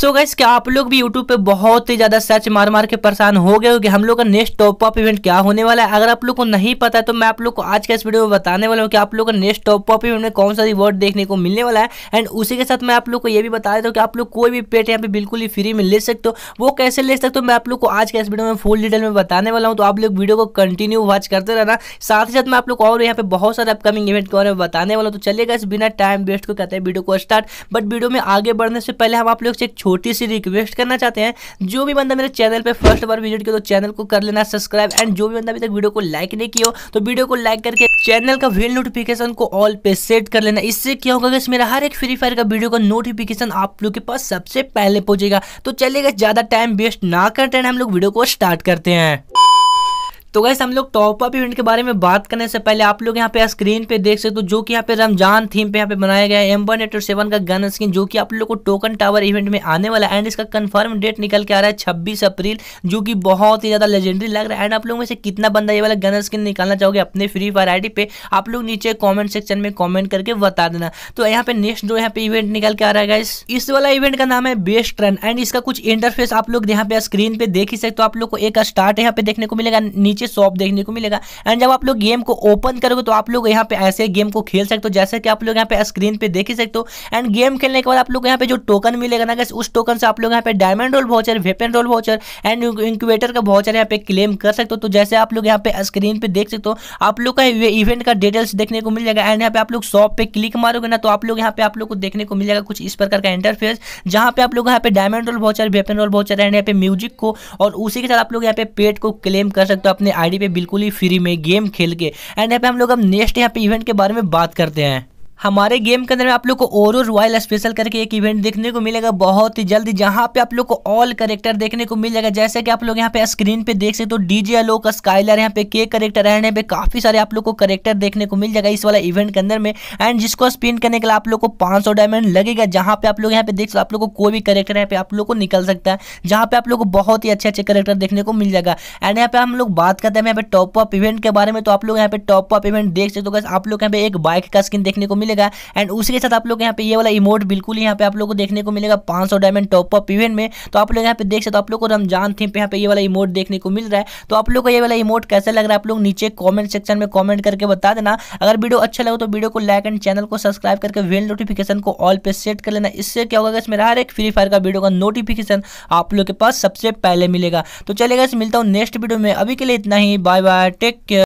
सो so gas क्या आप लोग भी यूट्यूब पे बहुत ही ज़्यादा सर्च मार मार के परेशान हो गए होगी हम लोग का नेक्स्ट टॉप अप इवेंट क्या होने वाला है अगर आप लोग को नहीं पता है तो मैं आप लोग को आज के इस वीडियो में बताने वाला हूँ कि आप लोग का नेक्स्ट टॉप अप इवेंट में कौन सा रिवॉर्ड देखने को मिलने वाला है एंड उसी के साथ मैं आप लोग को ये भी बता देता हूँ कि आप लोग कोई भी पेट यहाँ पे बिल्कुल ही फ्री में ले सकते हो वो कैसे ले सकते हो मैं आप लोग को आज के इस वीडियो में फुल डिटेल में बताने वाला हूँ तो आप लोग वीडियो को कंटिन्यू वॉच करते रहना साथ ही साथ मैं आप लोग और यहाँ पे बहुत सारे अपकमिंग इवेंट के बारे में बताने वाला हूँ तो चलेगा इस बिना टाइम वेस्ट को कहते हैं वीडियो को स्टार्ट बट वीडियो में आगे बढ़ने से पहले हम आप लोग से एक छोटी सी रिक्वेस्ट करना चाहते हैं जो भी बंदा मेरे चैनल पर फर्स्ट बार विजिट किया तो चैनल को कर लेना सब्सक्राइब एंड जो भी बंदा अभी तक वीडियो को लाइक नहीं किया तो वीडियो को लाइक करके चैनल का वेल नोटिफिकेशन को ऑल पे सेट कर लेना इससे क्या होगा कि मेरा हर एक फ्री फायर का वीडियो का नोटिफिकेशन आप लोग के पास सबसे पहले पहुंचेगा तो चलेगा ज़्यादा टाइम वेस्ट ना करते हैं हम लोग वीडियो को स्टार्ट करते हैं तो गैस हम लोग टॉप अप इवेंट के बारे में बात करने से पहले आप लोग यहाँ पे स्क्रीन पे देख सकते हो जो कि यहाँ पे रमजान थीम पे यहाँ पे बनाया गया है एम वन एट सेवन का गन स्किन जो कि आप लोग को टोकन टावर इवेंट में आने वाला है एंड इसका कंफर्म डेट निकल के आ रहा है छब्बीस अप्रैल जो कि बहुत ही ज़्यादा लेजेंडरी लग रहा है एंड आप लोगों में से कितना बंदा ये वाला गन स्किन निकालना चाहोगे अपने फ्री फायर आई पे आप लोग नीचे कॉमेंट सेक्शन में कॉमेंट करके बता देना तो यहाँ पे नेक्स्ट जो यहाँ पे इवेंट निकल के आ रहा है गैस इस वाला इवेंट का नाम है बेस्ट रन एंड इसका कुछ इंटरफेस आप लोग यहाँ पे स्क्रीन पे देख ही सकते हो आप लोग को एक स्टार्ट यहाँ पे देखने को मिलेगा नीचे नीचे शॉप देखने को मिलेगा एंड जब आप लोग गेम को ओपन करोगे तो आप लोग यहाँ पे ऐसे गेम को खेल सकते हो जैसे कि आप लोग यहाँ पे स्क्रीन पे देख ही सकते हो एंड गेम खेलने के बाद आप लोग यहाँ पे जो टोकन मिलेगा ना उस टोकन से आप लोग यहाँ पे diamond royale voucher weapon royale voucher and incubator का वाउचर यहाँ पे क्लेम कर सकते हो तो जैसे आप लोग यहाँ पे स्क्रीन पे देख सकते हो आप लोग का इवेंट का डिटेल्स देखने को मिल जाएगा एंड यहाँ पे आप लोग शॉप पे क्लिक मारोगे ना तो आप लोग यहाँ पे आप लोग को देखने को मिल जाएगा कुछ इस प्रकार का इंटरफेस जहाँ पे आप लोग यहाँ पे diamond royale voucher weapon royale voucher and यहाँ पे म्यूजिक को और उसी के साथ आप लोग यहाँ पे पेट को क्लेम कर सकते हो अपने अपने आईडी पे बिल्कुल ही फ्री में गेम खेल के एंड यहाँ पे हम लोग अब नेक्स्ट यहाँ पे इवेंट के बारे में बात करते हैं हमारे गेम के अंदर में आप लोग को और रॉयल स्पेशल करके एक इवेंट देखने को मिलेगा बहुत ही जल्द जहाँ पे आप लोग को ऑल करेक्टर देखने को मिल जाएगा जैसे कि आप लोग यहाँ पे स्क्रीन पे देख सकते हो डीजे अलोक स्काइलर यहाँ पे के करेक्टर रहने पे काफी सारे आप लोग को करेक्टर देखने को मिल जाएगा इस वाला इवेंट के अंदर में एंड जिसको स्पिन करने के लिए आप लोग को पाँच डायमंड लगेगा जहाँ पे आप लोग यहाँ पे देख सकते आप लोग कोई भी करेक्टर यहाँ पे आप लोग को निकल सकता है जहाँ पे आप लोग को बहुत ही अच्छे अच्छे करेक्टर देखने को मिल जाएगा एंड यहाँ पे हम लोग बात करते हैं यहाँ पे टॉप अप इवेंट के बारे में तो आप लोग यहाँ पे टॉप अप इवेंट देख सकते हो आप लोग यहाँ पे एक बाइक का स्किन देखने को मिले मिलेगा एंड उसी के साथ आप लोग यहाँ पे ये वाला इमोट बिल्कुल ही यहाँ पे आप लोग को देखने को मिलेगा पांच डायमंड टॉप अप इवेंट में तो आप लोग यहाँ पे देख सकते आप लोग को रमजान थीम पे यहाँ पे ये वाला इमोट देखने को मिल रहा है तो आप लोग को ये वाला इमोट कैसा लग रहा है आप लोग नीचे कॉमेंट सेक्शन में कॉमेंट करके बता देना अगर वीडियो अच्छा लगे तो वीडियो को लाइक एंड चैनल को सब्सक्राइब करके वेल नोटिफिकेशन को ऑल पे सेट कर लेना इससे क्या होगा इसमें हर एक फ्री फायर का वीडियो का नोटिफिकेशन आप लोग के पास सबसे पहले मिलेगा तो चलेगा मिलता हूँ नेक्स्ट वीडियो में अभी के लिए इतना ही बाय बाय टेक केयर